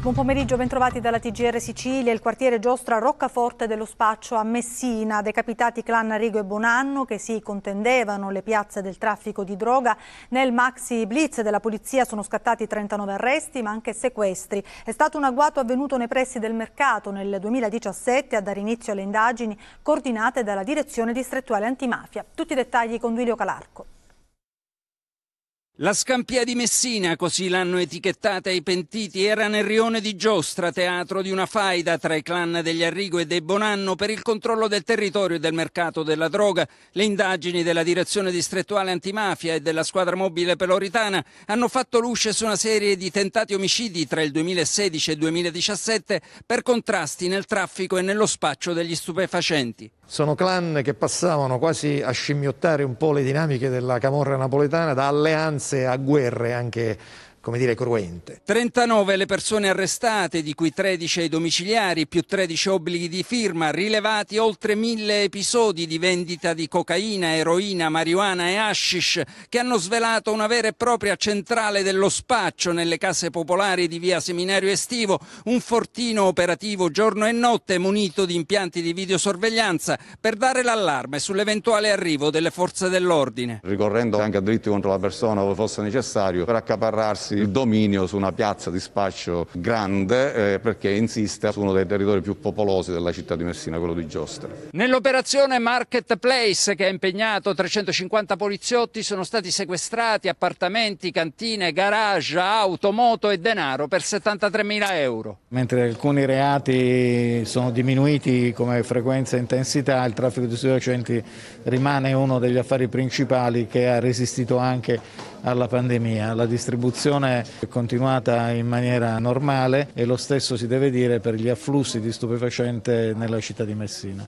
Buon pomeriggio, bentrovati dalla TGR Sicilia, il quartiere giostra roccaforte dello spaccio a Messina, decapitati clan Rigo e Bonanno che si contendevano le piazze del traffico di droga. Nel maxi blitz della polizia sono scattati 39 arresti ma anche sequestri. È stato un agguato avvenuto nei pressi del mercato nel 2017 a dare inizio alle indagini coordinate dalla direzione distrettuale antimafia. Tutti i dettagli con Duilio Calarco. La scampia di Messina, così l'hanno etichettata i pentiti, era nel rione di Giostra, teatro di una faida tra i clan degli Arrigo e dei Bonanno per il controllo del territorio e del mercato della droga. Le indagini della direzione distrettuale antimafia e della squadra mobile peloritana hanno fatto luce su una serie di tentati omicidi tra il 2016 e il 2017 per contrasti nel traffico e nello spaccio degli stupefacenti. Sono clan che passavano quasi a scimmiottare un po' le dinamiche della camorra napoletana da alleanze a guerre anche come dire, cruente. 39 le persone arrestate, di cui 13 ai domiciliari, più 13 obblighi di firma, rilevati oltre mille episodi di vendita di cocaina, eroina, marijuana e hashish, che hanno svelato una vera e propria centrale dello spaccio nelle case popolari di via Seminario Estivo, un fortino operativo giorno e notte munito di impianti di videosorveglianza per dare l'allarme sull'eventuale arrivo delle forze dell'ordine. Ricorrendo anche a delitti contro la persona dove fosse necessario per accaparrarsi il dominio su una piazza di spaccio grande eh, perché insiste su uno dei territori più popolosi della città di Messina, quello di Giostra. Nell'operazione Marketplace che ha impegnato 350 poliziotti sono stati sequestrati appartamenti, cantine, garage, auto, moto e denaro per 73 mila euro. Mentre alcuni reati sono diminuiti come frequenza e intensità, il traffico di stupefacenti rimane uno degli affari principali che ha resistito anche alla pandemia. La distribuzione è continuata in maniera normale e lo stesso si deve dire per gli afflussi di stupefacente nella città di Messina.